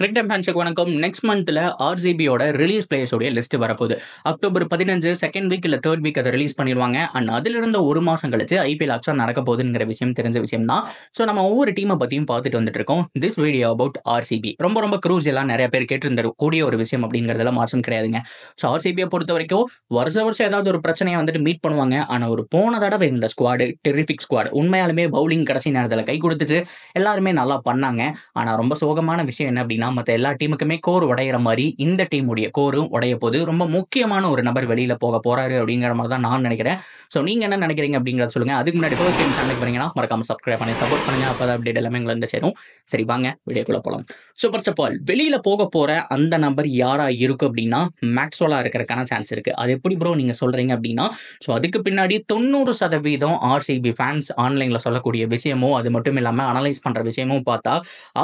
கிரிக் time ஃபேன்ஸுக்கு வணக்கம் next மந்த்தில் ஆர்சிபியோட ரிலீஸ் பிளேயர்ஸோடைய லிஸ்ட் வரப்போகுது அக்டோபர் பதினஞ்சு செகண்ட் வீக் இல்லை தேர்ட் வீக் அதை ரிலீஸ் பண்ணிடுவாங்க அண்ட் அதிலிருந்து ஒரு மாதம் கழிச்சு ஐபிஎல் ஆக்ஷன் நடக்க போகுதுங்கிற விஷயம் தெரிஞ்ச விஷயம் தான் ஸோ நம்ம ஒவ்வொரு டீமை பற்றியும் பார்த்துட்டு வந்துட்டு இருக்கோம் திஸ் வீடியோ அபவுட் ஆர்சிபி ரொம்ப ரொம்ப க்ரூஸ் எல்லாம் நிறைய பேர் கேட்டிருந்தாரு கூடிய ஒரு விஷயம் அப்படிங்கிறதெல்லாம் மாற்றம் கிடையாதுங்க ஸோ ஆர்சிபியை பொறுத்த வரைக்கும் வருஷ வருஷம் ஏதாவது ஒரு பிரச்சனையை வந்துட்டு மீட் பண்ணுவாங்க ஆனால் ஒரு போன தடவை இந்த ஸ்குவாடு டெரிஃபிக் ஸ்குவாடு உண்மையாலுமே பவுலிங் கடைசி நேரத்தில் கை கொடுத்துச்சு எல்லாருமே நல்லா பண்ணாங்க ஆனால் ரொம்ப சோகமான விஷயம் என்ன அப்படின்னா மற்ற எல்லா டீமுக்குமே கோர் உடையிற மாதிரி இந்த டீமுடைய கோரும் உடைய போது ரொம்ப முக்கியமான ஒரு நபர் வெளியில் போக போகிறாரு அப்படிங்கிற மாதிரி தான் நான் நினைக்கிறேன் ஸோ நீங்கள் என்ன நினைக்கிறீங்க அப்படிங்கிறத சொல்லுங்கள் அதுக்கு முன்னாடி ஃபோர் கேம் சேனலுக்கு வரீங்கன்னா மறக்காமல் சப்ஸ்கிரைப் பண்ணி சப்போர்ட் பண்ணுங்க அப்போ தான் அப்டேட் எல்லாமே எங்களை வந்து சேரும் சரி வாங்க வீடியோக்குள்ள போகலாம் ஸோ ஃபர்ஸ்ட் ஆஃப் ஆல் வெளியில் போக போகிற அந்த நபர் யாராக இருக்கும் அப்படின்னா மேக்ஸ்வலாக இருக்கிறக்கான சான்ஸ் இருக்குது அது எப்படி ப்ரோ நீங்கள் சொல்கிறீங்க அப்படின்னா ஸோ அதுக்கு பின்னாடி தொண்ணூறு சதவீதம் ஆர்சிபி ஃபேன்ஸ் ஆன்லைனில் சொல்லக்கூடிய விஷயமோ அது மட்டும் இல்லாமல் அனலைஸ் பண்ணுற விஷயமும் பார்த்தா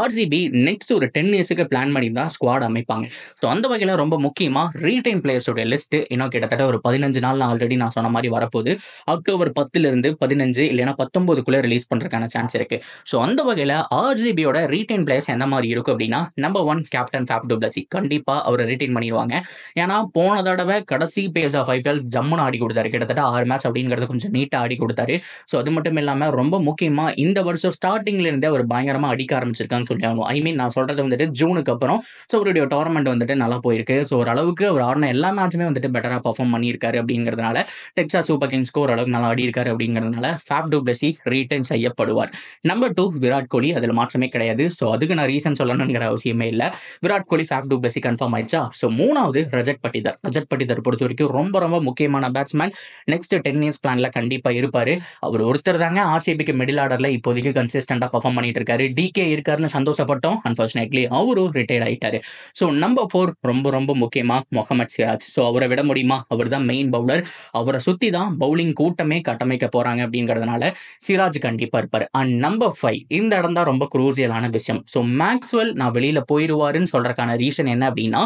ஆர்சிபி நெக்ஸ்ட் ஒரு டென் இயர்ஸ் மேட்ச்சுக்கு பிளான் பண்ணி தான் ஸ்குவாட் அமைப்பாங்க ஸோ அந்த வகையில் ரொம்ப முக்கியமாக ரீடைன் பிளேயர்ஸோடைய லிஸ்ட் இன்னும் கிட்டத்தட்ட ஒரு பதினஞ்சு நாள் ஆல்ரெடி நான் சொன்ன மாதிரி வரப்போகுது அக்டோபர் பத்துலேருந்து பதினஞ்சு இல்லைனா பத்தொம்பதுக்குள்ளே ரிலீஸ் பண்ணுறதுக்கான சான்ஸ் இருக்குது ஸோ அந்த வகையில் ஆர்ஜிபியோட ரீடைன் பிளேயர்ஸ் எந்த மாதிரி இருக்கும் அப்படின்னா number one captain Faf du Plessis கண்டிப்பாக அவரை ரீடைன் பண்ணிடுவாங்க ஏன்னா போன தடவை கடைசி பேஸ் ஆஃப் ஐபிஎல் ஜம்முன்னு ஆடி கொடுத்தாரு கிட்டத்தட்ட ஆறு மேட்ச் அப்படிங்கிறது கொஞ்சம் நீட்டாக ஆடி கொடுத்தாரு ஸோ அது மட்டும் இல்லாமல் ரொம்ப முக்கியமாக இந்த வருஷம் ஸ்டார்டிங்லேருந்தே அவர் பயங்கரமாக அடிக்க ஆரம்பிச்சிருக்கான்னு சொல்லி ஆகணும் ஐ மீன் நான் சொல்கிறது வந்துட்டு ஜூனுக்கு அப்புறம் ஸோ அவருடைய டோர்னமெண்ட் வந்துட்டு நல்லா போயிருக்கு ஸோ ஓரளவுக்கு அவர் ஆடின எல்லா மேட்சுமே வந்துட்டு பெட்டராக பர்ஃபார்ம் பண்ணியிருக்காரு அப்படிங்கிறதுனால டெக்ஸாஸ் சூப்பர் கிங்ஸ்க்கு ஓரளவுக்கு நல்லா ஆடியிருக்காரு அப்படிங்கிறதுனால ஃபேப் பிளஸி ரீட்டன் செய்யப்படுவார் நம்பர் டூ விராட் கோலி அதில் மாற்றமே கிடையாது ஸோ அதுக்கு நான் ரீசன் சொல்லணுங்கிற அவசியமே இல்லை Virat Kohli Faf Plessis confirm ஆயிடுச்சா ஸோ மூணாவது ரஜத் பட்டிதர் ரஜத் பட்டிதர் பொறுத்த வரைக்கும் ரொம்ப ரொம்ப முக்கியமான பேட்ஸ்மேன் நெக்ஸ்ட் டென் இயர்ஸ் பிளானில் கண்டிப்பாக இருப்பார் அவர் ஒருத்தர் தாங்க ஆர்சிபிக்கு மிடில் ஆர்டரில் இப்போதைக்கு கன்சிஸ்டண்டாக பர்ஃபார்ம் பண்ணிட்டு இருக்காரு டிகே இருக்காருன்னு சந்தோஷப்பட்டோம் அன்ஃபார்ச்சுனேட்லி அவர் அவரும் ரிட்டையர்ட் ஆகிட்டாரு ஸோ நம்பர் ஃபோர் ரொம்ப ரொம்ப முக்கியமாக முகமது சிராஜ் ஸோ அவரை விட முடியுமா அவர் தான் மெயின் பவுலர் அவரை சுற்றி தான் பவுலிங் கூட்டமே கட்டமைக்க போகிறாங்க அப்படிங்கிறதுனால சிராஜ் கண்டிப்பாக இருப்பார் அண்ட் நம்பர் ஃபைவ் இந்த இடம் தான் ரொம்ப குரூசியலான விஷயம் ஸோ மேக்ஸ்வெல் நான் வெளியில் போயிடுவாருன்னு சொல்கிறக்கான ரீசன் என்ன அப்படின்னா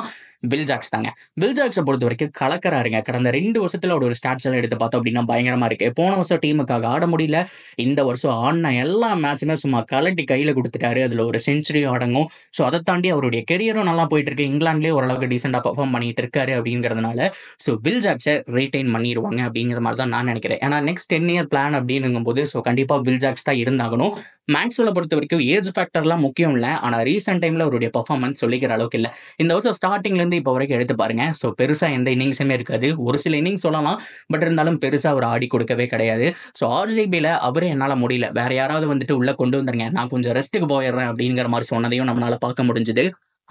பில் ஜாக்ஸ் தாங்க பில் ஜாக்ஸை பொறுத்த வரைக்கும் கலக்கறாருங்க கடந்த ரெண்டு வருஷத்தில் ஒரு ஸ்டாட்ஸ் எல்லாம் எடுத்து பார்த்தோம் அப்படின்னா பயங்கரமாக இருக்குது போன வருஷம் டீமுக்காக ஆட முடியல இந்த வருஷம் ஆடின எல்லா மேட்சுமே சும்மா கலட்டி கையில் கொடுத்துட்டாரு அதில் ஒரு சென்ச்சுரி அடங்கும் ஸோ அதை தாண்டி அவருடைய கெரியரும் நல்லா போயிட்டு இருக்கு இங்கிலாந்துலேயே ஓரளவுக்கு டீசெண்டாக பர்ஃபார்ம் பண்ணிட்டு இருக்காரு அப்படிங்கிறதுனால ஸோ பில் ஜாக்ஸை ரீட்டைன் பண்ணிடுவாங்க அப்படிங்கிற மாதிரி தான் நான் நினைக்கிறேன் ஏன்னா நெக்ஸ்ட் டென் இயர் பிளான் அப்படின்னுங்கும் போது ஸோ கண்டிப்பாக பில் ஜாக்ஸ் தான் இருந்தாகணும் மேக்ஸ்வெலை பொறுத்த வரைக்கும் ஏஜ் ஃபேக்டர்லாம் முக்கியம் இல்லை ஆனால் ரீசெண்ட் டைமில் அவருடைய பர்ஃபார்மன்ஸ் சொல்லிக்கிற அளவுக்கு இல்லை இந்த வருஷம் ஸ்டார்டிங்லேருந்து இருந்து இப்போ வரைக்கும் எடுத்து பாருங்க ஸோ பெருசாக எந்த இன்னிங்ஸுமே இருக்காது ஒரு சில இன்னிங்ஸ் சொல்லலாம் பட் இருந்தாலும் பெருசாக அவர் ஆடி கொடுக்கவே கிடையாது ஸோ ஆர்ஜிபியில் அவரே என்னால் முடியல வேற யாராவது வந்துட்டு உள்ளே கொண்டு வந்துருங்க நான் கொஞ்சம் ரெஸ்ட்டுக்கு போயிடுறேன் அப்படிங்கிற மாதிரி சொன்னதையும் நம்மளால் பார்க்க முடிஞ்சுது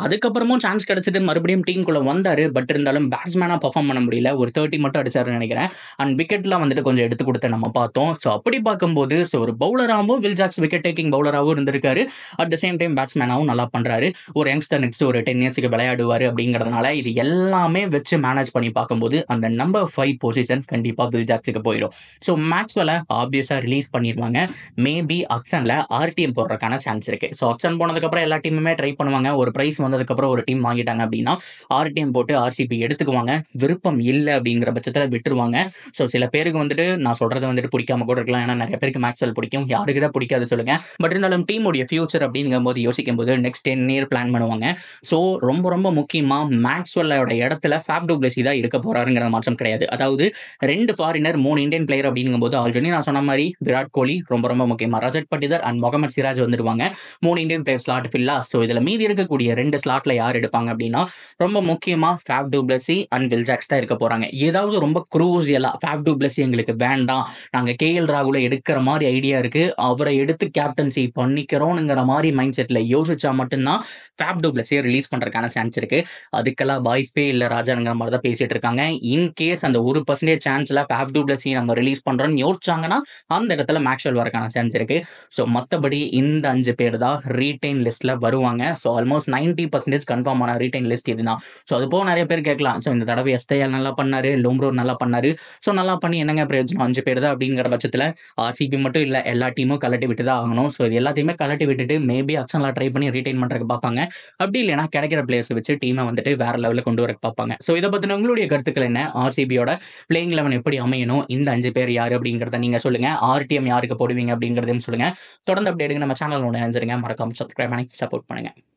அதுக்கப்புறமும் சான்ஸ் கிடச்சிட்டு மறுபடியும் டீமுக்குள்ளே வந்தார் பட் இருந்தாலும் பேட்ஸ்மேனாக பர்ஃபார்ம் பண்ண முடியல ஒரு தேர்ட்டி மட்டும் அடிச்சாருன்னு நினைக்கிறேன் அண்ட் விக்கெட்லாம் வந்துட்டு கொஞ்சம் எடுத்து கொடுத்து நம்ம பார்த்தோம் ஸோ அப்படி பார்க்கும்போது ஸோ ஒரு பவுலராகவும் வில் ஜாக்ஸ் விக்கெட் டேக்கிங் பவுலராகவும் இருந்திருக்காரு அட் த சேம் டைம் பேட்ஸ்மேனாகவும் நல்லா பண்ணுறாரு ஒரு யங்ஸ்டர் நெக்ஸ்ட் ஒரு டென் இயர்ஸுக்கு விளையாடுவார் அப்படிங்கிறதுனால இது எல்லாமே வச்சு மேனேஜ் பண்ணி பார்க்கும்போது அந்த நம்பர் ஃபைவ் பொசிஷன் கண்டிப்பாக வில் ஜாக்ஸுக்கு போயிடும் ஸோ மேக்ஸ் மேக்ஸ்வெலை ஆப்வியஸாக ரிலீஸ் பண்ணிடுவாங்க மேபி அக்ஷனில் ஆர்டிஎம் போடுறதுக்கான சான்ஸ் இருக்குது ஸோ அக்ஷன் போனதுக்கப்புறம் எல்லா டீமுமே ட்ரை பண்ணுவாங்க ஒரு ப்ரைஸ் வந்ததுக்கப்புறம் ஒரு டீம் வாங்கிட்டாங்க அப்படின்னா ஆறு டீம் போட்டு ஆர்சிபி எடுத்துக்குவாங்க விருப்பம் இல்லை அப்படிங்கிற பட்சத்தில் விட்டுருவாங்க ஸோ சில பேருக்கு வந்துட்டு நான் சொல்கிறது வந்துட்டு பிடிக்காம கூட இருக்கலாம் ஏன்னா நிறைய பேருக்கு மேக்ஸ்வெல் பிடிக்கும் யாருக்கு தான் பிடிக்காது சொல்லுங்க பட் இருந்தாலும் டீமுடைய ஃபியூச்சர் அப்படிங்கும் போது யோசிக்கும் போது நெக்ஸ்ட் டென் இயர் பிளான் பண்ணுவாங்க ஸோ ரொம்ப ரொம்ப முக்கியமாக மேக்ஸ்வெல்லோட இடத்துல ஃபேப் டூப்ளசி தான் இருக்க போகிறாருங்கிற மாற்றம் கிடையாது அதாவது ரெண்டு ஃபாரினர் மூணு இந்தியன் பிளேயர் அப்படிங்கும் போது ஆல்ரெடி நான் சொன்ன மாதிரி விராட் கோலி ரொம்ப ரொம்ப முக்கியமாக ரஜத் பட்டிதர் அண்ட் முகமது சிராஜ் வந்துடுவாங்க மூணு இந்தியன் பிளேயர் ஸ்லாட் ஃபில்லா ஸோ இதில் மீதி இருக்கக்கூடிய ரெண்டு ஸ்லாட்ல யார் எடுப்பாங்க அப்படின்னா ரொம்ப முக்கியமா ஃபேவ் டூப்ளஸி அண்ட் வில்ஜாக்ஸ் தான் இருக்க போறாங்க ஏதாவது ரொம்ப குரூசியலாக ஃபேவ் டூப்ளஸி எங்களுக்கு வேண்டாம் நாங்கள் எல் ராகுல எடுக்கிற மாதிரி ஐடியா இருக்கு அவரை எடுத்து கேப்டன்சி பண்ணிக்கிறோம்ங்கிற மாதிரி மைண்ட் செட்டில் யோசிச்சா மட்டும்தான் ஃபேப் டூப்ளஸியை ரிலீஸ் பண்ணுறதுக்கான சான்ஸ் இருக்கு அதுக்கெல்லாம் வாய்ப்பே இல்லை ராஜாங்கிற மாதிரி தான் பேசிட்டு இருக்காங்க இன்கேஸ் அந்த ஒரு பர்சன்டேஜ் சான்ஸ்ல ஃபேப் டூப்ளஸி நம்ம ரிலீஸ் பண்றோம்னு யோசிச்சாங்கன்னா அந்த இடத்துல மேக்ஷுவல் வரக்கான சான்ஸ் இருக்கு ஸோ மற்றபடி இந்த அஞ்சு பேர் தான் ரீட்டைன் லிஸ்ட்ல வருவாங்க so almost ninety percentage confirm ஆனால் ரீட்டைன் லிஸ்ட் இதுதான் ஸோ அது போக நிறைய பேர் கேட்கலாம் ஸோ இந்த தடவை எஸ்ஐஎல் நல்லா பண்ணார் லோம்ரோர் நல்லா பண்ணார் ஸோ நல்லா பண்ணி என்னங்க பிரயோஜனம் அஞ்சு பேர் தான் அப்படிங்கிற பட்சத்தில் ஆர்சிபி மட்டும் இல்லை எல்லா டீமும் கலட்டி விட்டு தான் ஆகணும் ஸோ இது எல்லாத்தையுமே கலட்டி விட்டுட்டு மேபி அக்ஷன்லாம் ட்ரை பண்ணி ரீட்டைன் பண்ணுறதுக்கு பார்ப்பாங்க அப்படி இல்லைனா கிடைக்கிற பிளேயர்ஸ் வச்சு டீமை வந்துட்டு வேற லெவலில் கொண்டு வர பார்ப்பாங்க ஸோ இதை பற்றின உங்களுடைய கருத்துக்கள் என்ன ஆர்சிபியோட பிளேயிங் லெவன் எப்படி அமையணும் இந்த அஞ்சு பேர் யார் அப்படிங்கிறத நீங்கள் சொல்லுங்கள் ஆர்டிஎம் யாருக்கு போடுவீங்க அப்படிங்கிறதையும் சொல்லுங்கள் தொடர்ந்து அப்படி எடுங்க நம்ம சேனல் ஒன்று இணைஞ்சிருங்க மறக்காமல் சப்ஸ்கிரைப் பண்ணி சப்போர்ட் பண்ணுங்கள்